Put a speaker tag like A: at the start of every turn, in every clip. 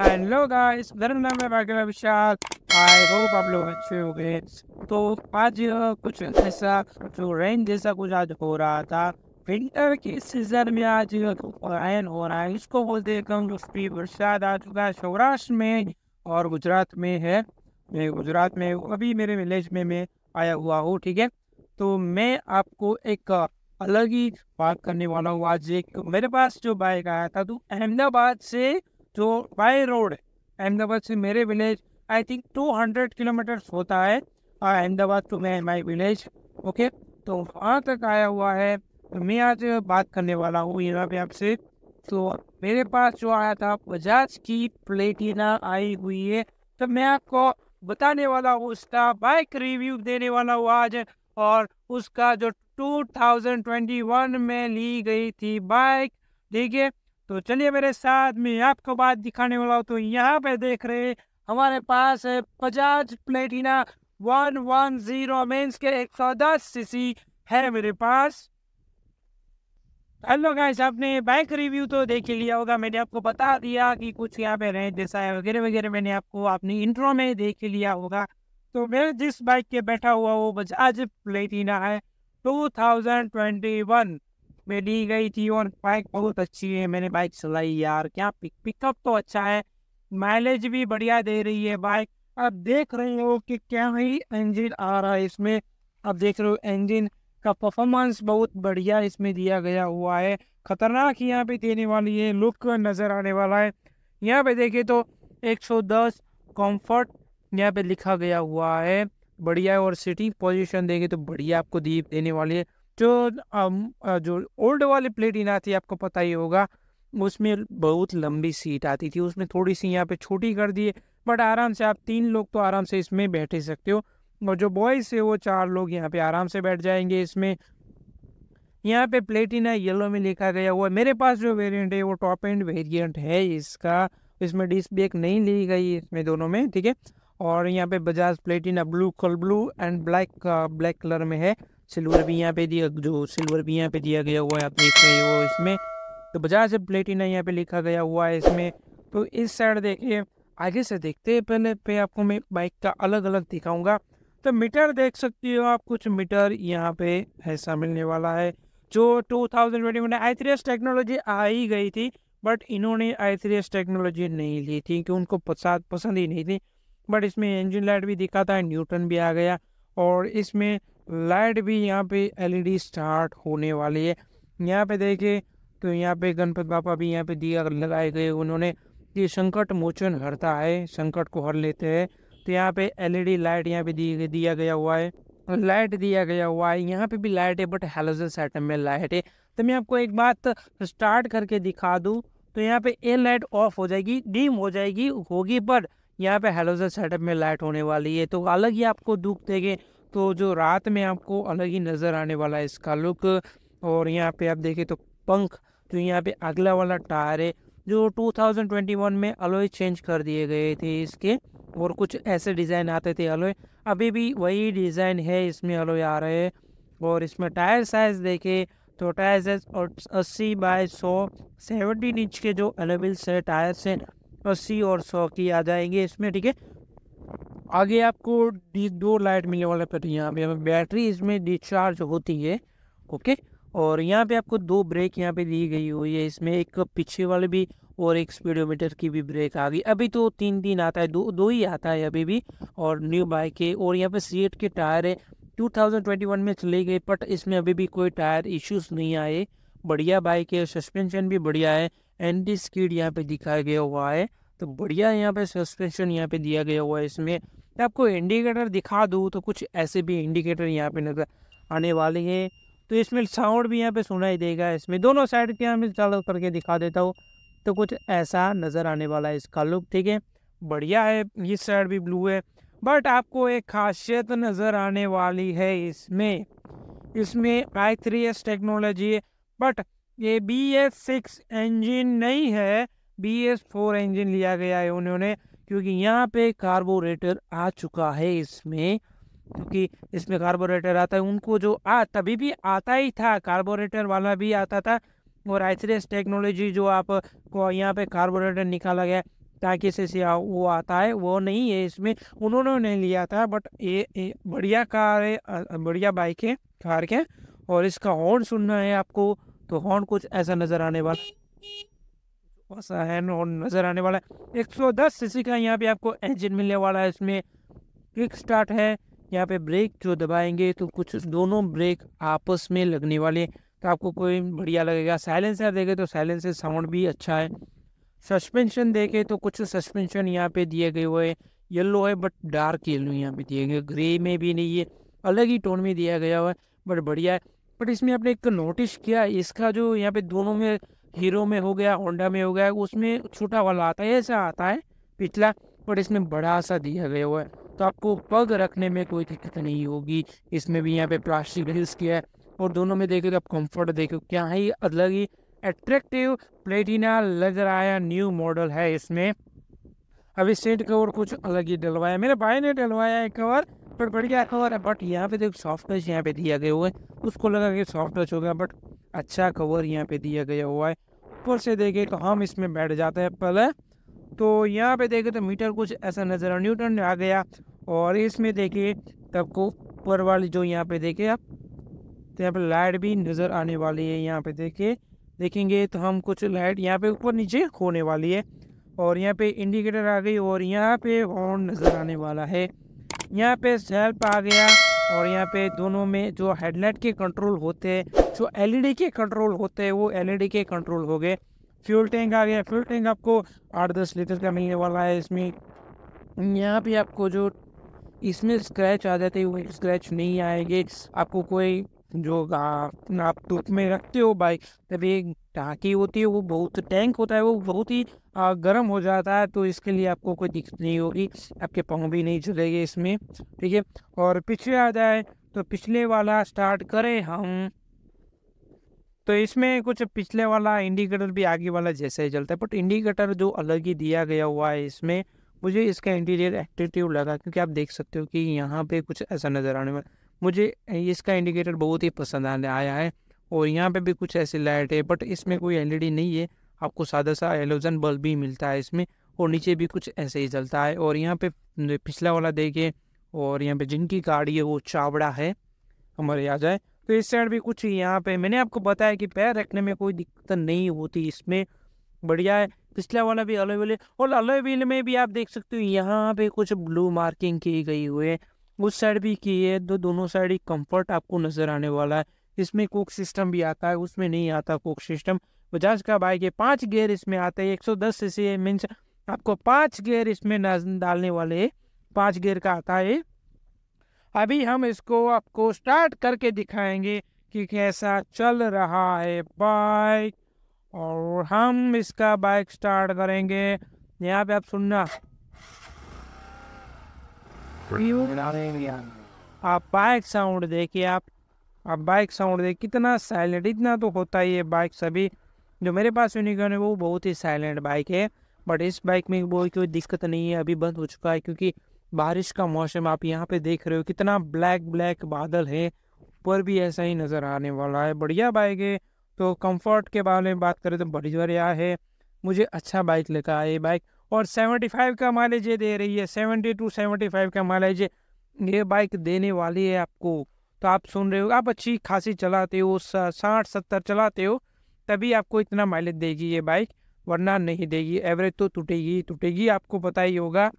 A: Hello guys मेरा नाम है भाग्य विशाल आई होप आप लोग अच्छे हो गए तो आज कुछ ऐसा जो रेन जैसा कुछ आज हो रहा था विंटर के सीजन में आज रेन हो रहा है इसको बोलते हैं कम कमजोरी बरसात आ चुका है सौराष्ट्र में और गुजरात में है मैं गुजरात में अभी मेरे विलेज में मैं आया हुआ हूँ ठीक है तो मैं आपको एक अलग ही बात करने वाला हूँ आज एक मेरे पास जो बाइक आया था तो अहमदाबाद से जो बाई रोड अहमदाबाद से मेरे village I think two hundred kilometres होता है Ahmedabad to my my village okay तो वहाँ तक आया हुआ है तो मैं आज बात करने वाला हूँ यहाँ पे आपसे तो मेरे पास जो आया था बजाज की प्लेटिना आई हुई है तो मैं आपको बताने वाला हूँ उसका बाइक रिव्यू देने वाला हूँ आज और उसका जो 2021 में ली गई थी बाइक देखिए तो चलिए मेरे साथ में आपको बात दिखाने वाला हूँ तो यहाँ पे देख रहे हमारे पास है Bajaj Platina one one zero means के एक सौ दस सीसी है मेरे पास हेलो गाइस आपने बाइक रिव्यू तो देख ही लिया होगा मैंने आपको बता दिया कि कुछ यहाँ पे रेंज जैसा है वगैरह वगैरह मैंने आपको अपनी इंट्रो में देख ही लिया होगा तो मैं जिस बाइक के बैठा हुआ वो बजाज प्लेटिना है टू थाउजेंड ट्वेंटी वन में ली गई थी और बाइक बहुत अच्छी है मैंने बाइक चलाई यार क्या पिक पिकअप तो अच्छा है माइलेज भी बढ़िया दे रही है बाइक अब देख रहे हो कि क्या ही इंजन आ रहा है इसमें अब देख रहे हो इंजन का परफॉर्मेंस बहुत बढ़िया इसमें दिया गया हुआ है खतरनाक यहाँ पे देने वाली है लुक नज़र आने वाला है यहाँ पे देखे तो 110 कंफर्ट यहाँ पे लिखा गया हुआ है बढ़िया और सिटिंग पोजीशन देंगे तो बढ़िया आपको दीप देने वाली है जो जो ओल्ड वाली आती है आपको पता ही होगा उसमें बहुत लंबी सीट आती थी उसमें थोड़ी सी यहाँ पे छोटी कर दिए बट आराम से आप तीन लोग तो आराम से इसमें बैठ ही सकते हो और जो बॉयज़ है वो चार लोग यहाँ पे आराम से बैठ जाएंगे इसमें यहाँ पे प्लेटिना येलो में लिखा गया हुआ है मेरे पास जो वेरिएंट है वो टॉप एंड वेरिएंट है इसका इसमें डिस्क ब्रेक नहीं ली गई इसमें दोनों में ठीक है और यहाँ पे Bajaj Platina blue colour blue and black black colour में है सिल्वर भी यहाँ पे दिया जो सिल्वर भी यहाँ पे दिया गया हुआ है आप देख रहे हो इसमें तो बजाज प्लेटिना यहाँ पे लिखा गया हुआ है इसमें तो इस साइड देखिए आगे से देखते पहले पे आपको मैं बाइक का अलग अलग दिखाऊंगा तो मीटर देख सकती हो आप कुछ मीटर यहाँ पे ऐसा मिलने वाला है जो two thousand twenty i three S technology आ ही गई थी बट इन्होंने आई थ्री एस टेक्नोलॉजी नहीं ली थी कि उनको पसंद पसंद ही नहीं थी बट इसमें इंजन लाइट भी दिखा था न्यूटन भी आ गया और इसमें लाइट भी यहाँ पे एलईडी स्टार्ट होने वाली है यहाँ पे देखे तो यहाँ पे गणपत बापा भी यहाँ पे दिया लगाए गए उन्होंने ये संकट मोचन हरता है संकट को हर लेते हैं तो यहाँ पे एलईडी लाइट यहाँ पे दिया गया हुआ है लाइट दिया गया हुआ है यहाँ पे भी लाइट है बट हेलोजन सेटअप में लाइट है तो मैं आपको एक बात स्टार्ट करके दिखा दूँ तो यहाँ पे ए लाइट ऑफ हो जाएगी डिम हो जाएगी होगी बट यहाँ पे हेलोजन सेटअप में लाइट होने वाली है तो अलग ही आपको दुख देंगे तो जो रात में आपको अलग ही नज़र आने वाला है इसका लुक और यहाँ पे आप देखें तो पंख जो यहाँ पे अगला वाला टायर है जो 2021 में अलोय चेंज कर दिए गए थे इसके और कुछ ऐसे डिज़ाइन आते थे अलोय अभी भी वही डिज़ाइन है इसमें अलोय आ रहे हैं और इसमें टायर साइज़ देखे तो टायर साइज और अस्सी बाय सौ सेवनटीन इंच के जो अलेबल्स है टायर्स हैं अस्सी और सौ की आ जाएंगे इसमें ठीक है आगे आपको डी दो लाइट मिलने वाला पता यहाँ पे बैटरी इसमें डिस्चार्ज होती है ओके और यहाँ पे आपको दो ब्रेक यहाँ पे दी गई हुई है इसमें एक पीछे वाले भी और एक स्पीडोमीटर की भी ब्रेक आ गई अभी तो तीन तीन आता है दो दो ही आता है अभी भी और न्यू बाइक है और यहाँ पे सीट के टायर है 2021 में चले गए बट इसमें अभी भी कोई टायर इश्यूज नहीं आए बढ़िया बाइक है सस्पेंशन भी बढ़िया है एंटी स्कीड यहाँ पे दिखाया गया हुआ है तो बढ़िया यहाँ पे सस्पेंशन यहाँ पे दिया गया हुआ है इसमें तो आपको इंडिकेटर दिखा दूँ तो कुछ ऐसे भी इंडिकेटर यहाँ पे नजर आने वाले हैं तो इसमें साउंड भी यहाँ पे सुनाई देगा इसमें दोनों साइड के यहाँ मैं चालू करके दिखा देता हूँ तो कुछ ऐसा नज़र आने वाला है इसका लुक ठीक है बढ़िया है इस साइड भी ब्लू है बट आपको एक खासियत नज़र आने वाली है इसमें इसमें आई थ्री एस टेक्नोलॉजी है बट ये बी एस सिक्स इंजिन नहीं है बी एस फोर इंजन लिया गया है उन्होंने क्योंकि यहाँ पे कार्बोरेटर आ चुका है इसमें क्योंकि इसमें कार्बोरेटर आता है उनको जो आ तभी भी आता ही था कार्बोरेटर वाला भी आता था और आइसरेस टेक्नोलॉजी जो आप को यहाँ पे कार्बोरेटर निकाला गया ताकि से वो आता है वो नहीं है इसमें उन्होंने नहीं लिया था बट ये, ये बढ़िया कार है बढ़िया बाइक है कार के और इसका हॉर्न सुनना है आपको तो हॉर्न कुछ ऐसा नज़र आने वाला सा है और नज़र आने वाला है 110 सी का यहाँ पे आपको इंजन मिलने वाला है इसमें क्विक स्टार्ट है यहाँ पे ब्रेक जो दबाएंगे तो कुछ दोनों ब्रेक आपस में लगने वाले तो आपको कोई बढ़िया लगेगा साइलेंसर देखे तो साइलेंसर साउंड भी अच्छा है सस्पेंशन देखे तो कुछ सस्पेंशन यहाँ पे दिए गए हुए येलो है बट डार्क येलो यहाँ पे दिए गए ग्रे में भी नहीं है अलग ही टोन में दिया गया हुआ है बट बढ़िया है बट इसमें आपने एक नोटिस किया इसका जो यहाँ पे दोनों में हीरो में हो गया होंडा में हो गया उसमें छोटा वाला आता है ऐसा आता है पिछला बट इसमें बड़ा सा दिया गया हुआ है तो आपको पग रखने में कोई दिक्कत नहीं होगी इसमें भी यहाँ पे प्लास्टिक हिल्स किया है और दोनों में देखो तो आप कंफर्ट देखो क्या ही अलग ही एट्रैक्टिव प्लेटिना लग रहा है न्यू मॉडल है इसमें अभी सेट कवर कुछ अलग ही डलवाया मेरे भाई ने डलवाया है कवर पर बढ़िया कवर है बट यहाँ पे देखो सॉफ्ट टच यहाँ पे दिया गया हुआ है उसको लगा कि सॉफ्ट टच हो गया बट अच्छा कवर यहाँ पे दिया गया हुआ है ऊपर से देखें तो हम इसमें बैठ जाते हैं पहले तो यहाँ पे देखें तो मीटर कुछ ऐसा नज़र आ न्यूटन आ गया और इसमें देखिए आपको ऊपर वाली जो यहाँ पे देखे आप तो यहाँ पे लाइट भी नज़र आने वाली है यहाँ पे देखे देखेंगे तो हम कुछ लाइट यहाँ पे ऊपर नीचे होने वाली है और यहाँ पे इंडिकेटर आ गई और यहाँ पे हॉर्न नज़र आने वाला है यहाँ पे सेल्फ आ गया और यहाँ पे दोनों में जो हेडलाइट के कंट्रोल होते हैं जो एलईडी के कंट्रोल होते हैं वो एलईडी के कंट्रोल हो गए फ्यूल टैंक आ गया फ्यूल टैंक आपको आठ दस लीटर का मिलने वाला है इसमें यहाँ पे आपको जो इसमें स्क्रैच आ जाते हैं वो स्क्रैच नहीं आएंगे आपको कोई जो आप धूप में रखते हो बाइक तब एक टाँकी होती है वो बहुत टैंक होता है वो बहुत ही गर्म हो जाता है तो इसके लिए आपको कोई दिक्कत नहीं होगी आपके पाँव भी नहीं चलेंगे इसमें ठीक है और पिछले आ जाए तो पिछले वाला स्टार्ट करें हम तो इसमें कुछ पिछले वाला इंडिकेटर भी आगे वाला जैसा ही चलता है बट इंडिकेटर जो अलग ही दिया गया हुआ है इसमें मुझे इसका इंटीरियर एक्टिव लगा क्योंकि आप देख सकते हो कि यहाँ पे कुछ ऐसा नज़र आने वाला मुझे इसका इंडिकेटर बहुत ही पसंद आने आया है और यहाँ पे भी कुछ ऐसी लाइट है बट इसमें कोई एलईडी e नहीं है आपको सादा सा एलोजन बल्ब भी मिलता है इसमें और नीचे भी कुछ ऐसे ही जलता है और यहाँ पे पिछला वाला देखिए और यहाँ पे जिनकी गाड़ी है वो चावड़ा है हमारे आ जाए तो इस साइड भी कुछ यहाँ पे मैंने आपको बताया कि पैर रखने में कोई दिक्कत नहीं होती इसमें बढ़िया है पिछला वाला भी अलोवेल और अलोवेल में भी आप देख सकते हो यहाँ पे कुछ ब्लू मार्किंग की गई हुई है उस साइड भी की है तो दोनों साइड ही कंफर्ट आपको नज़र आने वाला है इसमें कोक सिस्टम भी आता है उसमें नहीं आता कोक सिस्टम बजाज का बाइक है पाँच गेयर इसमें आते हैं एक सौ दस सी सी मीन्स आपको पाँच गेयर इसमें डालने वाले है पाँच गेयर का आता है अभी हम इसको आपको स्टार्ट करके दिखाएंगे कि कैसा चल रहा है बाइक और हम इसका बाइक स्टार्ट करेंगे यहाँ पे आप सुनना आप बाइक साउंड देखिए आप आप बाइक साउंड देखिए कितना साइलेंट इतना तो होता ही है बाइक सभी जो मेरे पास यूनिकॉर्न है वो बहुत ही साइलेंट बाइक है बट इस बाइक में वो कोई दिक्कत नहीं है अभी बंद हो चुका है क्योंकि बारिश का मौसम आप यहाँ पे देख रहे हो कितना ब्लैक ब्लैक बादल है ऊपर भी ऐसा ही नज़र आने वाला है बढ़िया बाइक है तो कंफर्ट के बारे में बात करें तो बढ़िया है मुझे अच्छा बाइक लगा ये बाइक और 75 का माइलेज ये दे रही है 70 टू 75 का माइलेज ये बाइक देने वाली है आपको तो आप सुन रहे हो आप अच्छी खासी चलाते हो साठ सत्तर चलाते हो तभी आपको इतना माइलेज देगी ये बाइक वरना नहीं देगी एवरेज तो टूटेगी टूटेगी आपको पता ही होगा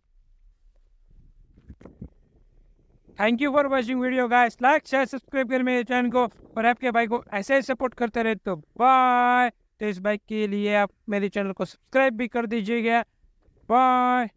A: thank you for watching video guys like share subscribe कर मेरे चैनल को और आपके भाई को ऐसे ही सपोर्ट करते रहे तो बाय तो इस बाइक के लिए आप मेरे चैनल को सब्सक्राइब भी कर दीजिएगा Bye.